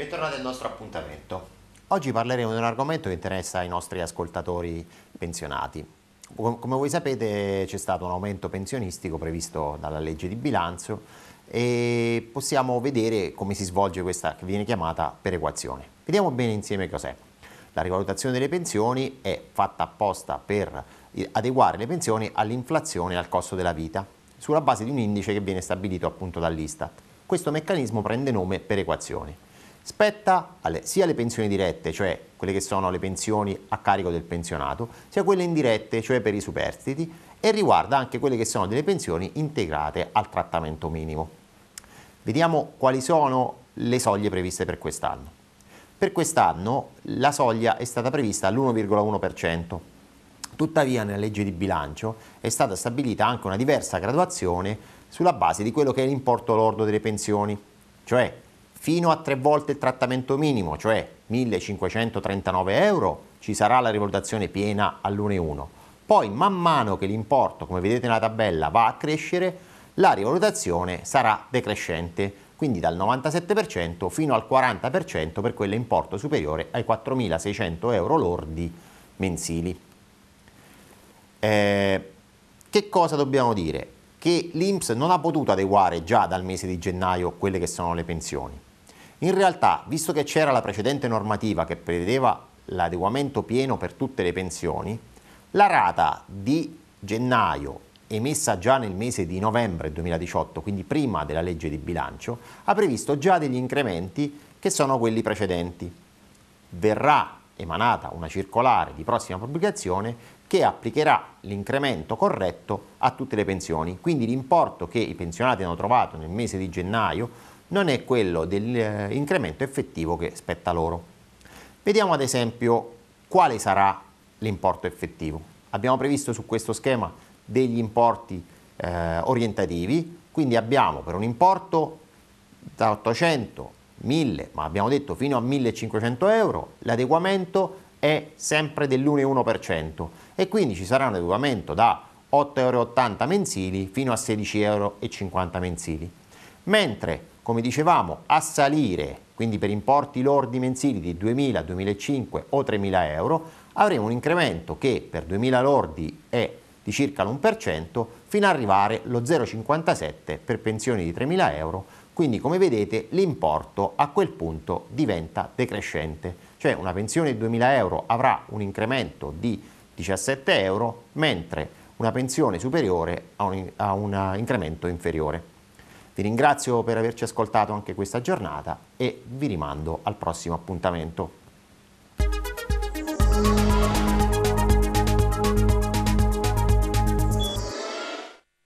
Bentornati al nostro appuntamento. Oggi parleremo di un argomento che interessa i nostri ascoltatori pensionati. Come voi sapete c'è stato un aumento pensionistico previsto dalla legge di bilancio e possiamo vedere come si svolge questa che viene chiamata perequazione. Vediamo bene insieme cos'è. La rivalutazione delle pensioni è fatta apposta per adeguare le pensioni all'inflazione e al costo della vita, sulla base di un indice che viene stabilito appunto dall'Istat. Questo meccanismo prende nome perequazione spetta alle, sia le pensioni dirette, cioè quelle che sono le pensioni a carico del pensionato, sia quelle indirette, cioè per i superstiti, e riguarda anche quelle che sono delle pensioni integrate al trattamento minimo. Vediamo quali sono le soglie previste per quest'anno. Per quest'anno la soglia è stata prevista all'1,1%. Tuttavia nella legge di bilancio è stata stabilita anche una diversa graduazione sulla base di quello che è l'importo lordo delle pensioni, cioè fino a tre volte il trattamento minimo, cioè 1.539 euro, ci sarà la rivalutazione piena all'1,1. Poi man mano che l'importo, come vedete nella tabella, va a crescere, la rivalutazione sarà decrescente, quindi dal 97% fino al 40% per quell'importo superiore ai 4.600 euro lordi mensili. Eh, che cosa dobbiamo dire? Che l'Inps non ha potuto adeguare già dal mese di gennaio quelle che sono le pensioni in realtà, visto che c'era la precedente normativa che prevedeva l'adeguamento pieno per tutte le pensioni, la rata di gennaio emessa già nel mese di novembre 2018, quindi prima della legge di bilancio, ha previsto già degli incrementi che sono quelli precedenti. Verrà emanata una circolare di prossima pubblicazione che applicherà l'incremento corretto a tutte le pensioni, quindi l'importo che i pensionati hanno trovato nel mese di gennaio non è quello dell'incremento eh, effettivo che spetta loro. Vediamo ad esempio quale sarà l'importo effettivo. Abbiamo previsto su questo schema degli importi eh, orientativi, quindi abbiamo per un importo da 800, 1000, ma abbiamo detto fino a 1500 euro, l'adeguamento è sempre dell'1,1% e quindi ci sarà un adeguamento da 8,80 euro mensili fino a 16,50 euro mensili. Mentre come dicevamo, a salire, quindi per importi lordi mensili di 2.000, 2.500 o 3.000 euro, avremo un incremento che per 2.000 lordi è di circa l'1%, fino ad arrivare allo 0,57 per pensioni di 3.000 euro, quindi come vedete l'importo a quel punto diventa decrescente, cioè una pensione di 2.000 euro avrà un incremento di 17 euro, mentre una pensione superiore ha un incremento inferiore. Vi ringrazio per averci ascoltato anche questa giornata e vi rimando al prossimo appuntamento.